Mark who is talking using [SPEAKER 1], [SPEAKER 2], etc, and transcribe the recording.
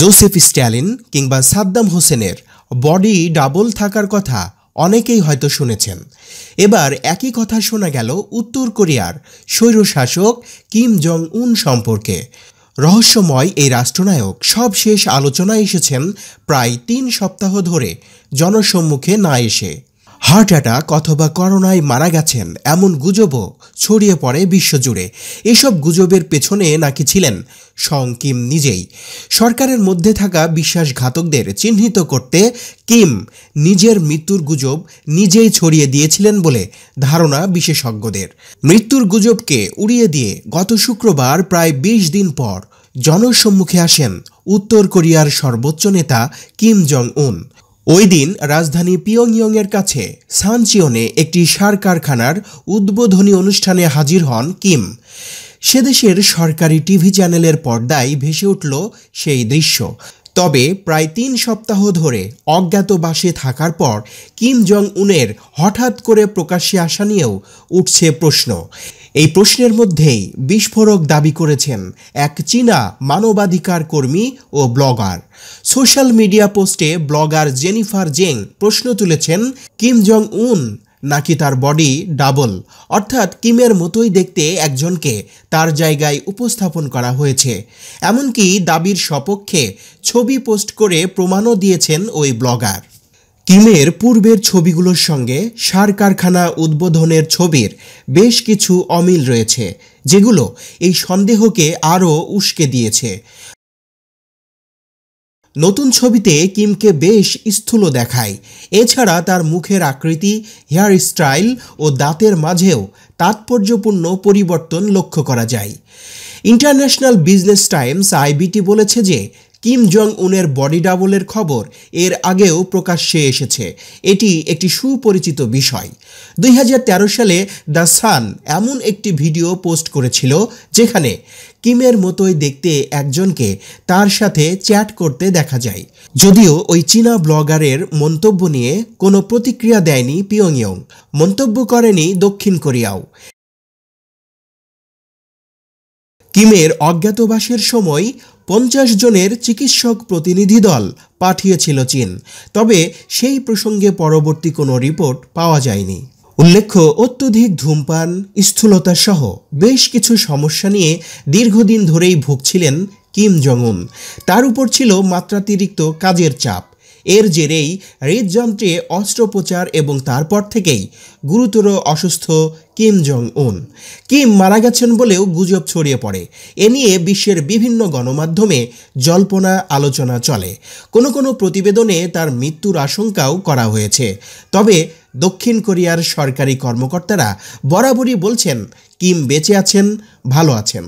[SPEAKER 1] Joseph Stalin কিংবা সাদ্দাম হোসেনের body double থাকার কথা অনেকেই হয়তো শুনেছেন এবার একই কথা শোনা গেল উত্তর কোরিয়ার স্বৈরশাসক কিম জং উন সম্পর্কে রহস্যময় এই রাষ্ট্রনায়ক সবশেষ আলোচনায় এসেছেন প্রায় তিন সপ্তাহ ধরে জনসম্মুখে না এসে হার্ট অ্যাটাক অথবা করোনায় মারা গেছেন এমন গুজবও ছড়িয়ে পড়ে বিশ্বজুড়ে এসব গুজবের পেছনে নাকি ছিলেন সং কিম নিজেই সরকারের মধ্যে থাকা বিশ্বাসঘাতকদের চিহ্নিত করতে কিম নিজের মৃত্যুর গুজব নিজেই ছড়িয়ে দিয়েছিলেন বলে ধারণা বিশেষজ্ঞদের মৃত্যুর গুজবকে উড়িয়ে দিয়ে গত শুক্রবার প্রায় ২০ দিন পর জনসম্মুখে আসেন উত্তর কোরিয়ার সর্বোচ্চ নেতা কিম জং উন ওই দিন রাজধানী পিয়ংইয়ংয়ের কাছে সানচিয়নে একটি সার কারখানার উদ্বোধনী অনুষ্ঠানে হাজির হন কিম সেদেশের সরকারি টিভি চ্যানেলের পর্দায় ভেসে উঠল সেই দৃশ্য তবে প্রায় তিন সপ্তাহ ধরে অজ্ঞাতবাসে থাকার পর কিম জং উনের হঠাৎ করে প্রকাশ্যে আসা নিয়েও উঠছে প্রশ্ন এই প্রশ্নের মধ্যেই বিস্ফোরক দাবি করেছেন এক চীনা মানবাধিকার কর্মী ও ব্লগার সোশ্যাল মিডিয়া পোস্টে ব্লগার জেনিফার জেং প্রশ্ন তুলেছেন কিম জং উন নাকি তার বডি ডাবল অর্থাৎ কিমের মতোই দেখতে একজনকে তার জায়গায় উপস্থাপন করা হয়েছে এমনকি দাবির সপক্ষে ছবি পোস্ট করে প্রমাণও দিয়েছেন ওই ব্লগার কিমের পূর্বের ছবিগুলোর সঙ্গে সার কারখানা উদ্বোধনের ছবির বেশ কিছু অমিল রয়েছে যেগুলো এই সন্দেহকে আরও উস্কে দিয়েছে নতুন ছবিতে কিমকে বেশ স্থূল দেখায় এছাড়া তার মুখের আকৃতি হেয়ার স্টাইল ও দাঁতের মাঝেও তাৎপর্যপূর্ণ পরিবর্তন লক্ষ্য করা যায় ইন্টারন্যাশনাল বিজনেস টাইমস আইবিটি বলেছে যে কিম জং উনের বডি ডাবলের খবর এর আগেও প্রকাশ্যে এসেছে এটি একটি সুপরিচিত বিষয় দুই সালে দ্য সান এমন একটি ভিডিও পোস্ট করেছিল যেখানে কিমের মতোই দেখতে একজনকে তার সাথে চ্যাট করতে দেখা যায় যদিও ওই চীনা ব্লগারের মন্তব্য নিয়ে কোনো প্রতিক্রিয়া দেয়নি পিয়ংইয়ং মন্তব্য করেনি দক্ষিণ কোরিয়াও কিমের অজ্ঞাতবাসের সময় পঞ্চাশ জনের চিকিৎসক প্রতিনিধি দল পাঠিয়েছিল চীন তবে সেই প্রসঙ্গে পরবর্তী কোনো রিপোর্ট পাওয়া যায়নি উল্লেখ্য অত্যধিক ধূমপান স্থূলতা সহ বেশ কিছু সমস্যা নিয়ে দীর্ঘদিন ধরেই ভুগছিলেন কিম জং উন তার উপর ছিল মাত্রাতিরিক্ত কাজের চাপ এর জেরেই হৃদযন্ত্রে অস্ত্রোপচার এবং তারপর থেকেই গুরুতর অসুস্থ কিম জং উন কিম মারা গেছেন বলেও গুজব ছড়িয়ে পড়ে এ নিয়ে বিশ্বের বিভিন্ন গণমাধ্যমে জল্পনা আলোচনা চলে কোনো কোনো প্রতিবেদনে তার মৃত্যুর আশঙ্কাও করা হয়েছে তবে দক্ষিণ কোরিয়ার সরকারি কর্মকর্তারা বরাবরই বলছেন কিম বেঁচে আছেন ভালো আছেন